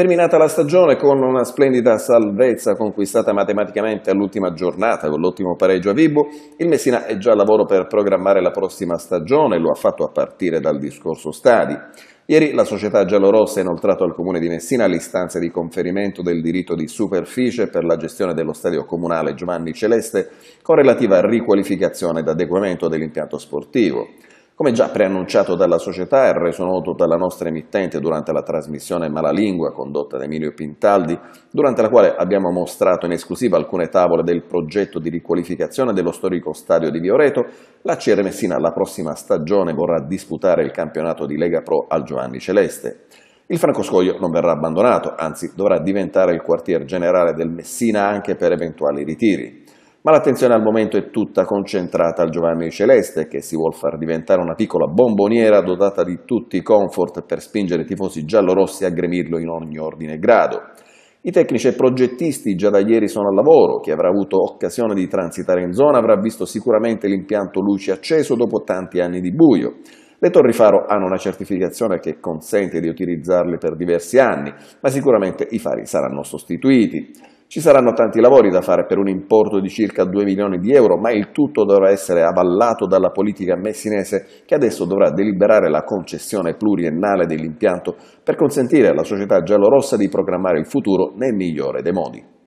Terminata la stagione con una splendida salvezza conquistata matematicamente all'ultima giornata con l'ottimo pareggio a Vibo, il Messina è già al lavoro per programmare la prossima stagione, lo ha fatto a partire dal discorso stadi. Ieri la società giallorossa ha inoltrato al comune di Messina l'istanza di conferimento del diritto di superficie per la gestione dello stadio comunale Giovanni Celeste con relativa riqualificazione ed adeguamento dell'impianto sportivo. Come già preannunciato dalla società e reso noto dalla nostra emittente durante la trasmissione Malalingua condotta da Emilio Pintaldi, durante la quale abbiamo mostrato in esclusiva alcune tavole del progetto di riqualificazione dello storico stadio di Vioreto, la CR Messina la prossima stagione vorrà disputare il campionato di Lega Pro al Giovanni Celeste. Il Francoscoglio non verrà abbandonato, anzi dovrà diventare il quartier generale del Messina anche per eventuali ritiri ma l'attenzione al momento è tutta concentrata al Giovanni Celeste che si vuol far diventare una piccola bomboniera dotata di tutti i comfort per spingere i tifosi giallorossi a gremirlo in ogni ordine e grado. I tecnici e progettisti già da ieri sono al lavoro, chi avrà avuto occasione di transitare in zona avrà visto sicuramente l'impianto luci acceso dopo tanti anni di buio. Le torri faro hanno una certificazione che consente di utilizzarle per diversi anni, ma sicuramente i fari saranno sostituiti. Ci saranno tanti lavori da fare per un importo di circa 2 milioni di euro, ma il tutto dovrà essere avallato dalla politica messinese che adesso dovrà deliberare la concessione pluriennale dell'impianto per consentire alla società giallorossa di programmare il futuro nel migliore dei modi.